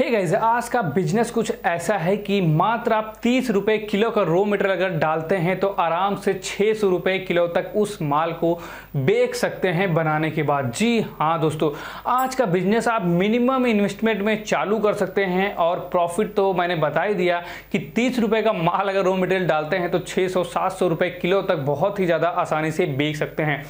Hey guys आज का business कुछ ऐसा है कि मात्र आप तीस रुपये किलो का रो मटेरियल अगर डालते हैं तो आराम से छः सौ रुपये किलो तक उस माल को बेच सकते हैं बनाने के बाद जी हाँ दोस्तों आज का बिजनेस आप मिनिमम इन्वेस्टमेंट में चालू कर सकते हैं और प्रॉफिट तो मैंने बता ही दिया कि तीस रुपये का माल अगर रो मटेरियल डालते हैं तो छः सौ सात सौ रुपये किलो तक बहुत ही ज़्यादा आसानी से बेच सकते हैं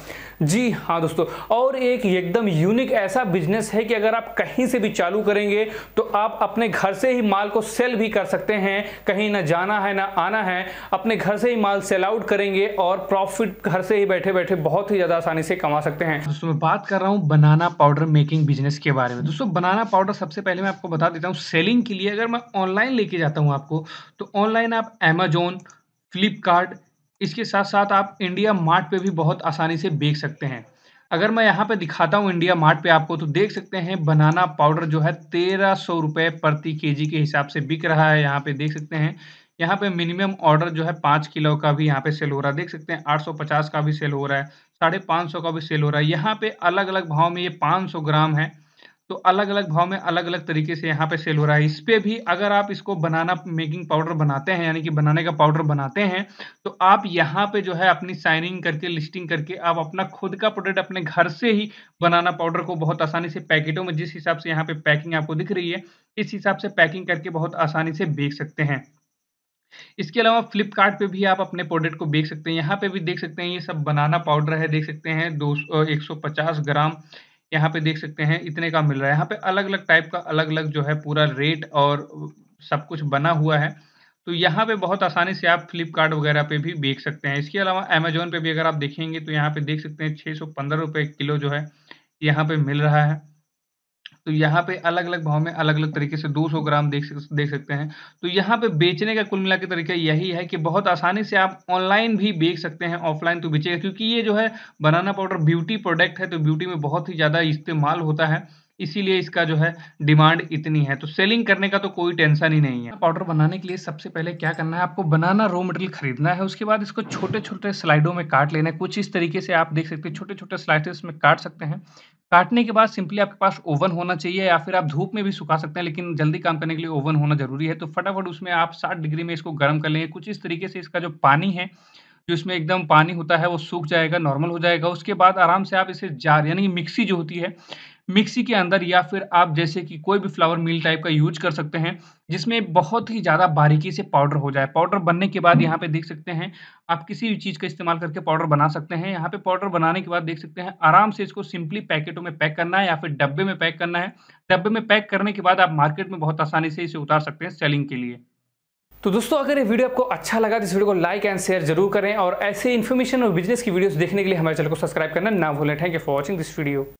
जी हाँ दोस्तों और एक एकदम यूनिक ऐसा बिजनेस है कि अगर आप कहीं से भी चालू करेंगे तो आप अपने घर से ही माल को सेल भी कर सकते हैं कहीं ना जाना है ना आना है अपने घर से ही माल सेल आउट करेंगे और प्रॉफिट घर से ही बैठे बैठे बहुत ही ज़्यादा आसानी से कमा सकते हैं दोस्तों मैं बात कर रहा हूँ बनाना पाउडर मेकिंग बिजनेस के बारे में दोस्तों बनाना पाउडर सबसे पहले मैं आपको बता देता हूँ सेलिंग के लिए अगर मैं ऑनलाइन लेके जाता हूँ आपको तो ऑनलाइन आप एमेजोन फ्लिपकार्ट इसके साथ साथ आप इंडिया मार्ट पे भी बहुत आसानी से बेच सकते हैं अगर मैं यहाँ पे दिखाता हूँ इंडिया मार्ट पे आपको तो देख सकते हैं बनाना पाउडर जो है तेरह सौ रुपये प्रति केजी के हिसाब से बिक रहा है यहाँ पे देख सकते हैं यहाँ पे मिनिमम ऑर्डर जो है पाँच किलो का भी यहाँ पे सेल हो रहा है देख सकते हैं आठ सौ पचास का भी सेल हो रहा है साढ़े पाँच सौ का भी सेल हो रहा है यहाँ पे अलग अलग भाव में ये पाँच सौ ग्राम है तो अलग अलग भाव में अलग अलग तरीके से यहाँ पे सेल हो रहा है इस पर भी अगर आप इसको बनाना मेकिंग पाउडर बनाते हैं यानी कि बनाने का पाउडर बनाते हैं तो आप यहाँ पे जो है अपनी साइनिंग करके लिस्टिंग करके आप अपना खुद का प्रोडक्ट अपने घर से ही बनाना पाउडर को बहुत आसानी से पैकेटों में जिस हिसाब से यहाँ पे पैकिंग आपको दिख रही है इस हिसाब से पैकिंग करके बहुत आसानी से बेच सकते हैं इसके अलावा फ्लिपकार्ट पे भी आप अपने प्रोडक्ट को बेच सकते हैं यहाँ पे भी देख सकते हैं ये सब बनाना पाउडर है देख सकते हैं दो एक सौ पचास ग्राम यहाँ पे देख सकते हैं इतने का मिल रहा है यहाँ पे अलग अलग टाइप का अलग अलग जो है पूरा रेट और सब कुछ बना हुआ है तो यहाँ पे बहुत आसानी से आप फ्लिपकार्ट वगैरह पे भी बेच सकते हैं इसके अलावा अमेजोन पे भी अगर आप देखेंगे तो यहाँ पे देख सकते हैं छः सौ पंद्रह रुपये किलो जो है यहाँ पे मिल रहा है तो यहाँ पे अलग अलग भाव में अलग अलग तरीके से 200 ग्राम देख देख सकते हैं तो यहाँ पे बेचने का कुल मिला के तरीका यही है कि बहुत आसानी से आप ऑनलाइन भी बेच सकते हैं ऑफलाइन तो बेचेगा क्योंकि ये जो है बनाना पाउडर ब्यूटी प्रोडक्ट है तो ब्यूटी में बहुत ही ज़्यादा इस्तेमाल होता है इसीलिए इसका जो है डिमांड इतनी है तो सेलिंग करने का तो कोई टेंशन ही नहीं है पाउडर बनाने के लिए सबसे पहले क्या करना है आपको बनाना रो मटेरियल खरीदना है उसके बाद इसको छोटे छोटे स्लाइडों में काट लेना है कुछ इस तरीके से आप देख सकते हैं छोटे छोटे स्लाइसेस में काट सकते हैं काटने के बाद सिंपली आपके पास ओवन होना चाहिए या फिर आप धूप में भी सुखा सकते हैं लेकिन जल्दी काम करने के लिए ओवन होना जरूरी है तो फटाफट उसमें आप साठ डिग्री में इसको गर्म कर लेंगे कुछ इस तरीके से इसका जो पानी है जो इसमें एकदम पानी होता है वो सूख जाएगा नॉर्मल हो जाएगा उसके बाद आराम से आप इसे जार यानी मिक्सी जो होती है मिक्सी के अंदर या फिर आप जैसे कि कोई भी फ्लावर मिल टाइप का यूज कर सकते हैं जिसमें बहुत ही ज़्यादा बारीकी से पाउडर हो जाए पाउडर बनने के बाद हम्म। यहाँ पे देख सकते हैं आप किसी भी चीज़ का इस्तेमाल करके पाउडर बना सकते हैं यहाँ पे पाउडर बनाने के बाद देख सकते हैं आराम से इसको सिंपली पैकेटों में पैक करना है या फिर डब्बे में पैक करना है डब्बे में पैक करने के बाद आप मार्केट में बहुत आसानी से इसे उतार सकते हैं सेलिंग के लिए तो दोस्तों अगर ये वीडियो आपको अच्छा लगा तो इस वीडियो को लाइक एंड शेयर जरूर करें और ऐसे इन्फॉर्मेशन और बिजनेस की वीडियोस देखने के लिए हमारे चैनल को सब्सक्राइब करना ना भूलें thank you for watching this video